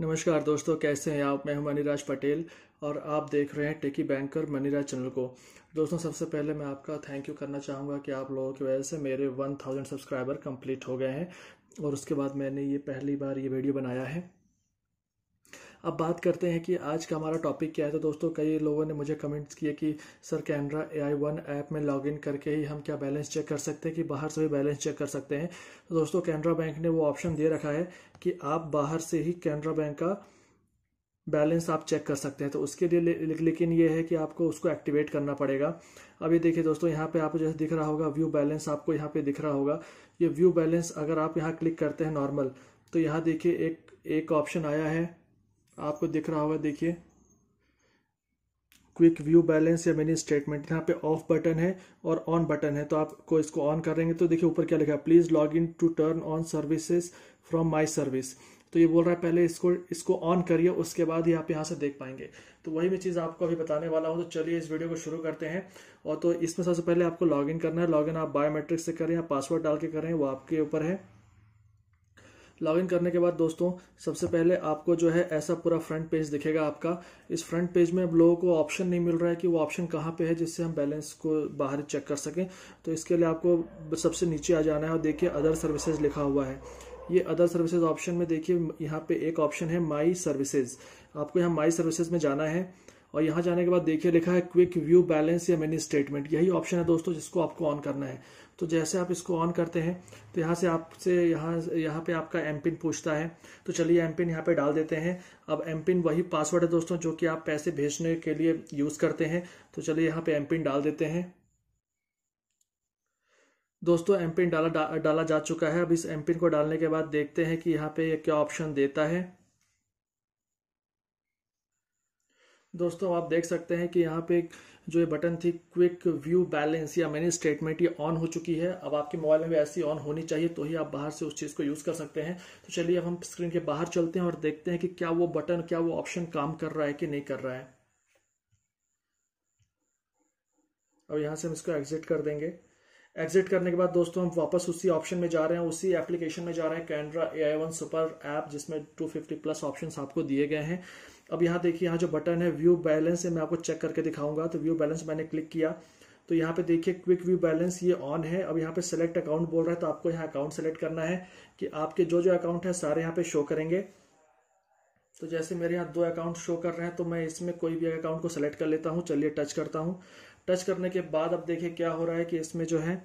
नमस्कार दोस्तों कैसे हैं आप मैं हूं मनीराज पटेल और आप देख रहे हैं टेकी बैंकर मनीराज चैनल को दोस्तों सबसे पहले मैं आपका थैंक यू करना चाहूँगा कि आप लोगों की वजह से मेरे 1000 सब्सक्राइबर कंप्लीट हो गए हैं और उसके बाद मैंने ये पहली बार ये वीडियो बनाया है अब बात करते हैं कि आज का हमारा टॉपिक क्या है तो दोस्तों कई लोगों ने मुझे कमेंट्स किए कि sir Canara A I one app में लॉग इन करके ही हम क्या बैलेंस चेक कर सकते हैं कि बाहर से भी बैलेंस चेक कर सकते हैं तो दोस्तों कैनरा बैंक ने वो ऑप्शन दे रखा है कि आप बाहर से ही कैनरा बैंक का बैलेंस आप चेक कर सकते हैं तो उसके लिए लेकिन ये है कि आपको उसको एक्टिवेट करना पड़ेगा अभी देखिए दोस्तों यहाँ पे आपको जैसे दिख रहा होगा व्यू बैलेंस आपको यहाँ पे दिख रहा होगा ये व्यू बैलेंस अगर आप यहाँ क्लिक करते हैं नॉर्मल तो यहाँ देखिए एक एक ऑप्शन आया है आपको दिख रहा होगा देखिए क्विक व्यू बैलेंस या मिनी स्टेटमेंट यहाँ पे ऑफ बटन है और ऑन बटन है तो आपको इसको ऑन करेंगे तो देखिए ऊपर क्या लिखा है please log in to turn on services from my service तो ये बोल रहा है पहले इसको इसको ऑन करिए उसके बाद ही आप यहाँ से देख पाएंगे तो वही मैं चीज़ आपको अभी बताने वाला हूँ तो चलिए इस वीडियो को शुरू करते हैं और तो इसमें सबसे पहले आपको लॉग करना है लॉग आप बायोमेट्रिक से करें या पासवर्ड डाल के करें वो आपके ऊपर है लॉगिन करने के बाद दोस्तों सबसे पहले आपको जो है ऐसा पूरा फ्रंट पेज दिखेगा आपका इस फ्रंट पेज में अब लोगों को ऑप्शन नहीं मिल रहा है कि वो ऑप्शन कहाँ पे है जिससे हम बैलेंस को बाहर चेक कर सकें तो इसके लिए आपको सबसे नीचे आ जाना है और देखिए अदर सर्विसेज लिखा हुआ है ये अदर सर्विसेज ऑप्शन में देखिए यहाँ पे एक ऑप्शन है माई सर्विसेज आपको यहाँ माई सर्विसेज में जाना है और यहां जाने के बाद देखिए लिखा है क्विक व्यू बैलेंस या मिनी स्टेटमेंट यही ऑप्शन है दोस्तों जिसको आपको ऑन करना है तो जैसे आप इसको ऑन करते हैं तो यहाँ से आपसे यहाँ यहाँ पे आपका एम पिन पूछता है तो चलिए एम पिन यहाँ पे डाल देते हैं अब एम पिन वही पासवर्ड है दोस्तों जो कि आप पैसे भेजने के लिए यूज़ करते हैं तो चलिए यहाँ पे एम पिन डाल देते हैं दोस्तों एम पिन डाला डा, डाला जा चुका है अब इस एम पिन को डालने के बाद देखते हैं कि यहाँ पे क्या ऑप्शन देता है दोस्तों आप देख सकते हैं कि यहाँ पे जो ये बटन थी क्विक व्यू बैलेंस या मैनी स्टेटमेंट ये ऑन हो चुकी है अब आपके मोबाइल में भी ऐसी ऑन होनी चाहिए तो ही आप बाहर से उस चीज़ को यूज़ कर सकते हैं तो चलिए अब हम स्क्रीन के बाहर चलते हैं और देखते हैं कि क्या वो बटन क्या वो ऑप्शन काम कर रहा है कि नहीं कर रहा है अब यहाँ से हम इसको एग्जिट कर देंगे एग्जिट करने के बाद दोस्तों हम वापस उसी ऑप्शन में जा रहे हैं उसी एप्लीकेशन में जा रहे हैं Canara A I one super app जिसमें 250 प्लस ऑप्शंस आपको दिए गए हैं अब यहाँ देखिए यहाँ जो बटन है व्यू बैलेंस है मैं आपको चेक करके दिखाऊंगा तो व्यू बैलेंस मैंने क्लिक किया तो यहाँ पे देखिए क्विक व्यू बैलेंस ये ऑन है अब यहाँ पे सेलेक्ट अकाउंट बोल रहा है तो आपको यहाँ अकाउंट सेलेक्ट करना है कि आपके जो जो अकाउंट है सारे यहाँ पे शो करेंगे तो जैसे मेरे यहाँ दो अकाउंट शो कर रहे हैं तो मैं इसमें कोई भी अकाउंट को सेलेक्ट कर लेता हूँ चलिए टच करता हूँ टच करने के बाद अब देखिए क्या हो रहा है कि इसमें जो है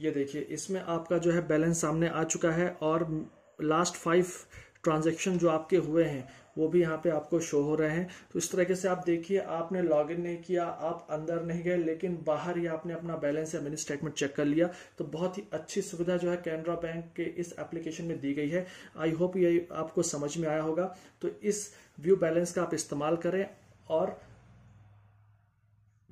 ये देखिए इसमें आपका जो है बैलेंस सामने आ चुका है और लास्ट फाइव ट्रांजेक्शन जो आपके हुए हैं वो भी यहाँ पे आपको शो हो रहे हैं तो इस तरीके से आप देखिए आपने लॉग इन नहीं किया आप अंदर नहीं गए लेकिन बाहर ही आपने अपना बैलेंस या मिनी स्टेटमेंट चेक कर लिया तो बहुत ही अच्छी सुविधा जो है कैनरा बैंक के इस एप्लीकेशन में दी गई है आई होप ये आपको समझ में आया होगा तो इस व्यू बैलेंस का आप इस्तेमाल करें और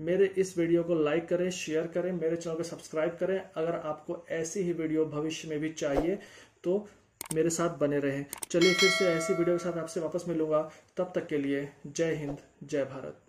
मेरे इस वीडियो को लाइक करें शेयर करें मेरे चैनल को सब्सक्राइब करें अगर आपको ऐसी ही वीडियो भविष्य में भी चाहिए तो मेरे साथ बने रहें चलिए फिर से ऐसी वीडियो के साथ आपसे वापस मिलूंगा तब तक के लिए जय हिंद जय भारत